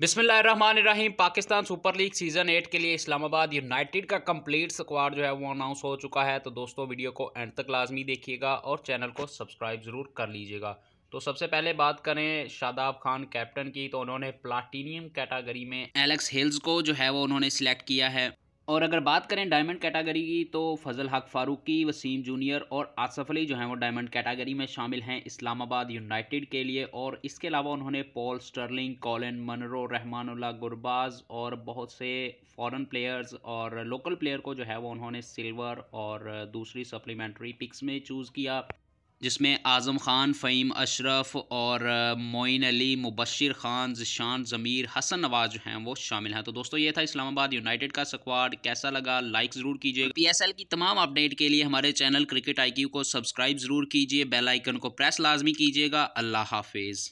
बिस्मिल्लाहिर्रहमानिर्रहीम Pakistan super league season eight के लिए इस्लामाबाद यूनाइटेड का कंप्लीट स्क्वाड जो है वो अनाउंस हो चुका है तो दोस्तों वीडियो को एंड तक लाजमी देखिएगा और चैनल को सब्सक्राइब ज़रूर कर लीजिएगा तो सबसे पहले बात करें शादाब खान कैप्टन की तो उन्होंने प्लाटिनियम कैटागरी में एलेक्स हिल्स को जो है वो उन्होंने सिलेक्ट किया है और अगर बात करें डायमंड कैटेगरी की तो फजल हक फारूकी वसीम जूनियर और आसफ अली जो हैं वो डायमंड कैटेगरी में शामिल हैं इस्लामाबाद यूनाइटेड के लिए और इसके अलावा उन्होंने Paul Stirling Colin Munro Rahmanullah Gurbaz और बहुत से फॉरेन प्लेयर्स और लोकल प्लेयर को जो है वो उन्होंने सिल्वर और दूसरी सप्लीमेंट्री पिक्स में चूज़ किया जिसमें आज़म ख़ान फ़हीम अशरफ और मोइन अली मुबशर ख़ान जिशान ज़मीर हसन नवाज जो हैं वो शामिल हैं तो दोस्तों ये था इस्लामाबाद यूनाइटेड का स्क्वाड कैसा लगा लाइक ज़रूर कीजिएगा पी एस एल की तमाम अपडेट के लिए हमारे चैनल क्रिकेट आई को सब्सक्राइब ज़रूर कीजिए बेलाइकन को प्रेस लाजमी कीजिएगा अल्लाह हाफिज़